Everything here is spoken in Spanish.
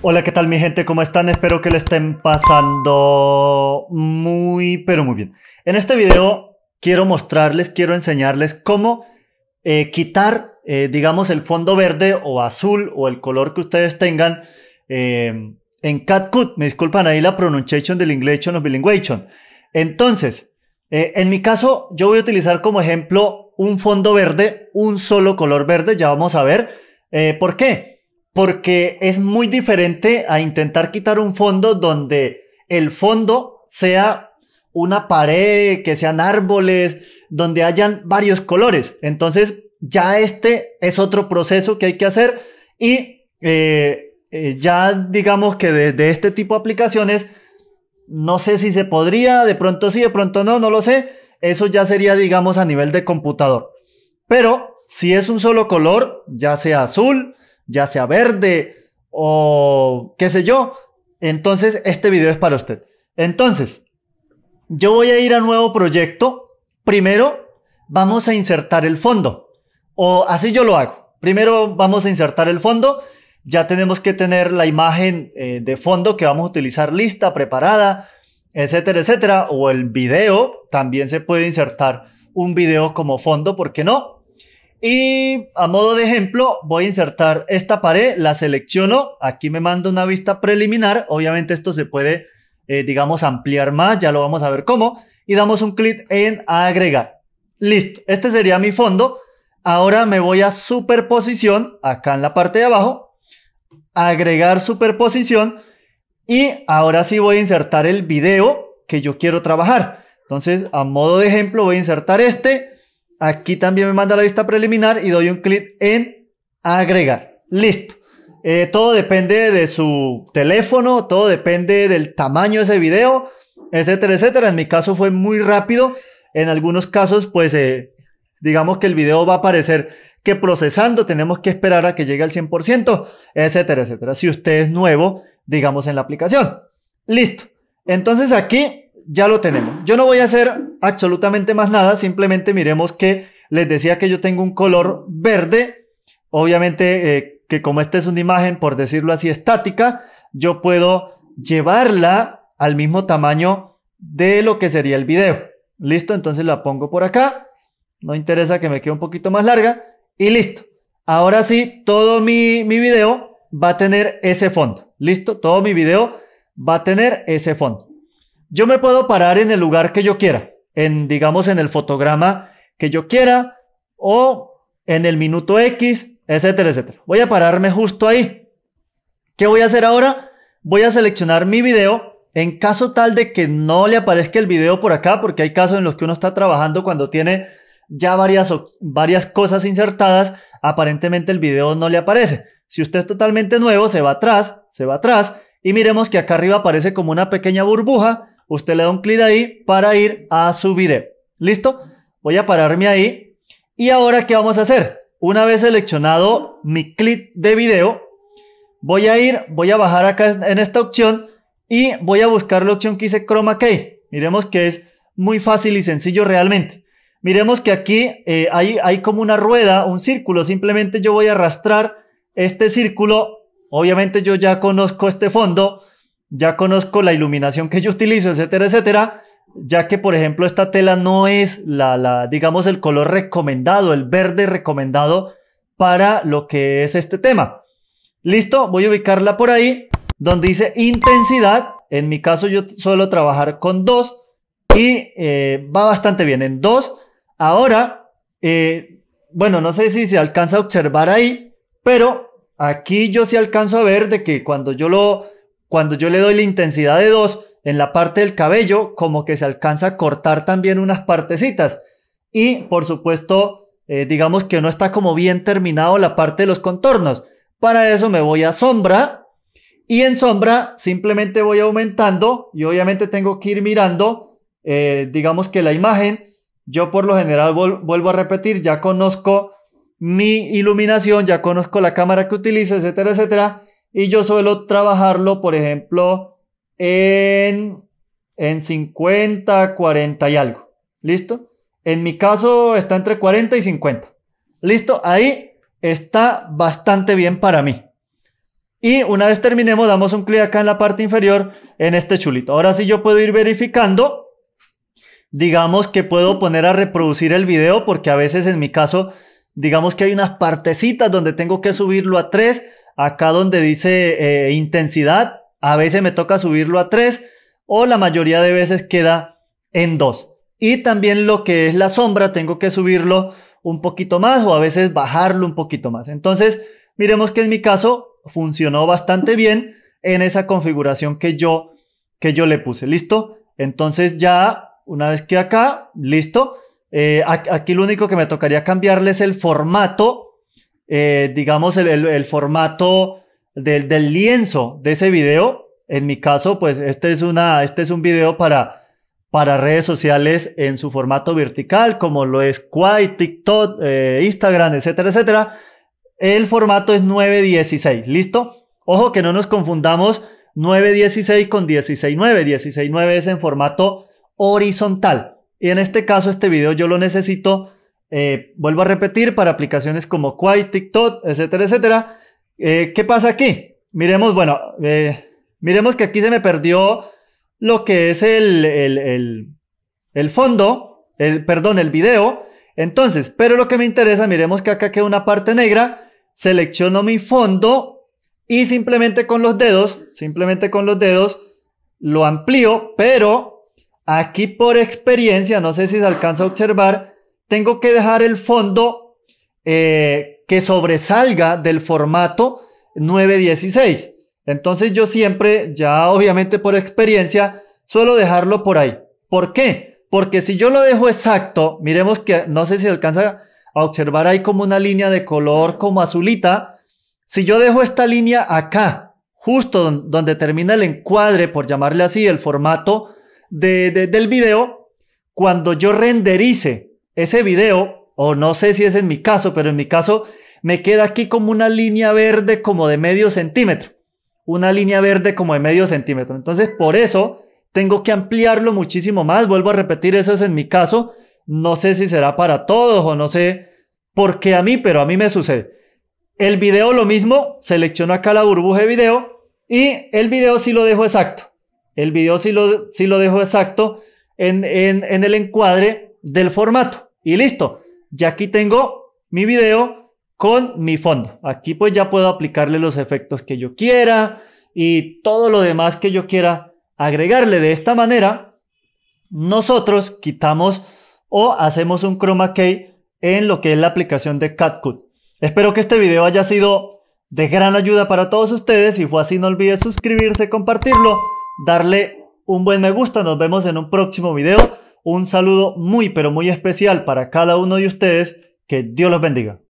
Hola, ¿qué tal mi gente? ¿Cómo están? Espero que le estén pasando muy, pero muy bien. En este video quiero mostrarles, quiero enseñarles cómo eh, quitar, eh, digamos, el fondo verde o azul o el color que ustedes tengan eh, en CatCut. Me disculpan ahí la pronunciación del inglés o bilinguation. Entonces, en mi caso, yo voy a utilizar como ejemplo un fondo verde, un solo color verde. Ya vamos a ver por qué porque es muy diferente a intentar quitar un fondo donde el fondo sea una pared, que sean árboles, donde hayan varios colores. Entonces, ya este es otro proceso que hay que hacer y eh, eh, ya digamos que desde de este tipo de aplicaciones, no sé si se podría, de pronto sí, de pronto no, no lo sé. Eso ya sería, digamos, a nivel de computador. Pero si es un solo color, ya sea azul, ya sea verde o qué sé yo, entonces este video es para usted. Entonces, yo voy a ir a nuevo proyecto. Primero, vamos a insertar el fondo. O así yo lo hago. Primero vamos a insertar el fondo. Ya tenemos que tener la imagen eh, de fondo que vamos a utilizar lista, preparada, etcétera, etcétera. O el video. También se puede insertar un video como fondo, ¿por qué no? Y a modo de ejemplo, voy a insertar esta pared, la selecciono, aquí me manda una vista preliminar, obviamente esto se puede, eh, digamos, ampliar más, ya lo vamos a ver cómo, y damos un clic en agregar. Listo, este sería mi fondo. Ahora me voy a superposición, acá en la parte de abajo, agregar superposición, y ahora sí voy a insertar el video que yo quiero trabajar. Entonces, a modo de ejemplo, voy a insertar este, Aquí también me manda la vista preliminar y doy un clic en agregar. Listo. Eh, todo depende de su teléfono, todo depende del tamaño de ese video, etcétera, etcétera. En mi caso fue muy rápido. En algunos casos, pues eh, digamos que el video va a aparecer que procesando tenemos que esperar a que llegue al 100%, etcétera, etcétera. Si usted es nuevo, digamos, en la aplicación. Listo. Entonces aquí ya lo tenemos. Yo no voy a hacer absolutamente más nada, simplemente miremos que les decía que yo tengo un color verde, obviamente eh, que como esta es una imagen, por decirlo así, estática, yo puedo llevarla al mismo tamaño de lo que sería el video. Listo, entonces la pongo por acá, no interesa que me quede un poquito más larga y listo. Ahora sí, todo mi, mi video va a tener ese fondo. Listo, todo mi video va a tener ese fondo. Yo me puedo parar en el lugar que yo quiera, en, digamos, en el fotograma que yo quiera o en el minuto X, etcétera, etcétera. Voy a pararme justo ahí. ¿Qué voy a hacer ahora? Voy a seleccionar mi video. En caso tal de que no le aparezca el video por acá, porque hay casos en los que uno está trabajando cuando tiene ya varias, varias cosas insertadas, aparentemente el video no le aparece. Si usted es totalmente nuevo, se va atrás, se va atrás, y miremos que acá arriba aparece como una pequeña burbuja usted le da un clic ahí para ir a su video. ¿Listo? Voy a pararme ahí. Y ahora, ¿qué vamos a hacer? Una vez seleccionado mi clic de video, voy a ir, voy a bajar acá en esta opción y voy a buscar la opción que dice Chroma Key. Miremos que es muy fácil y sencillo realmente. Miremos que aquí eh, hay, hay como una rueda, un círculo. Simplemente yo voy a arrastrar este círculo. Obviamente yo ya conozco este fondo ya conozco la iluminación que yo utilizo, etcétera, etcétera, ya que, por ejemplo, esta tela no es la, la, digamos, el color recomendado, el verde recomendado para lo que es este tema. Listo, voy a ubicarla por ahí, donde dice intensidad. En mi caso, yo suelo trabajar con 2 y eh, va bastante bien en 2. Ahora, eh, bueno, no sé si se alcanza a observar ahí, pero aquí yo sí alcanzo a ver de que cuando yo lo cuando yo le doy la intensidad de 2 en la parte del cabello, como que se alcanza a cortar también unas partecitas. Y por supuesto, eh, digamos que no está como bien terminado la parte de los contornos. Para eso me voy a sombra y en sombra simplemente voy aumentando y obviamente tengo que ir mirando, eh, digamos que la imagen, yo por lo general vuelvo a repetir, ya conozco mi iluminación, ya conozco la cámara que utilizo, etcétera, etcétera y yo suelo trabajarlo, por ejemplo, en, en 50, 40 y algo. ¿Listo? En mi caso está entre 40 y 50. ¿Listo? Ahí está bastante bien para mí. Y una vez terminemos, damos un clic acá en la parte inferior en este chulito. Ahora sí yo puedo ir verificando. Digamos que puedo poner a reproducir el video porque a veces en mi caso, digamos que hay unas partecitas donde tengo que subirlo a 3 Acá donde dice eh, intensidad, a veces me toca subirlo a 3 o la mayoría de veces queda en 2. Y también lo que es la sombra, tengo que subirlo un poquito más o a veces bajarlo un poquito más. Entonces, miremos que en mi caso funcionó bastante bien en esa configuración que yo, que yo le puse. ¿Listo? Entonces ya, una vez que acá, listo. Eh, aquí lo único que me tocaría cambiarle es el formato eh, digamos, el, formato del, lienzo de ese video. En mi caso, pues este es, una, este es un video para, para redes sociales en su formato vertical, como lo es quite TikTok, eh, Instagram, etcétera, etcétera. El formato es 916, ¿listo? Ojo que no nos confundamos 916 con 169. 169 es en formato horizontal. Y en este caso, este video yo lo necesito eh, vuelvo a repetir, para aplicaciones como Quai, TikTok, etcétera, etcétera. Eh, ¿Qué pasa aquí? Miremos, bueno, eh, miremos que aquí se me perdió lo que es el, el, el fondo, el, perdón, el video. Entonces, pero lo que me interesa, miremos que acá queda una parte negra, selecciono mi fondo y simplemente con los dedos, simplemente con los dedos, lo amplío, pero aquí por experiencia, no sé si se alcanza a observar, tengo que dejar el fondo eh, que sobresalga del formato 916. Entonces yo siempre, ya obviamente por experiencia, suelo dejarlo por ahí. ¿Por qué? Porque si yo lo dejo exacto, miremos que no sé si alcanza a observar ahí como una línea de color como azulita. Si yo dejo esta línea acá, justo donde termina el encuadre, por llamarle así, el formato del video, cuando yo renderice ese video, o no sé si es en mi caso, pero en mi caso me queda aquí como una línea verde como de medio centímetro. Una línea verde como de medio centímetro. Entonces, por eso tengo que ampliarlo muchísimo más. Vuelvo a repetir, eso es en mi caso. No sé si será para todos o no sé por qué a mí, pero a mí me sucede. El video lo mismo, selecciono acá la burbuja de video y el video sí lo dejo exacto. El video sí lo, sí lo dejo exacto en el encuadre del formato. Y listo. Ya aquí tengo mi video con mi fondo. Aquí pues ya puedo aplicarle los efectos que yo quiera y todo lo demás que yo quiera agregarle. De esta manera, nosotros quitamos o hacemos un chroma key en lo que es la aplicación de CatCut. Espero que este video haya sido de gran ayuda para todos ustedes. Si fue así, no olvides suscribirse, compartirlo, darle un buen me gusta. Nos vemos en un próximo video. Un saludo muy pero muy especial para cada uno de ustedes. Que Dios los bendiga.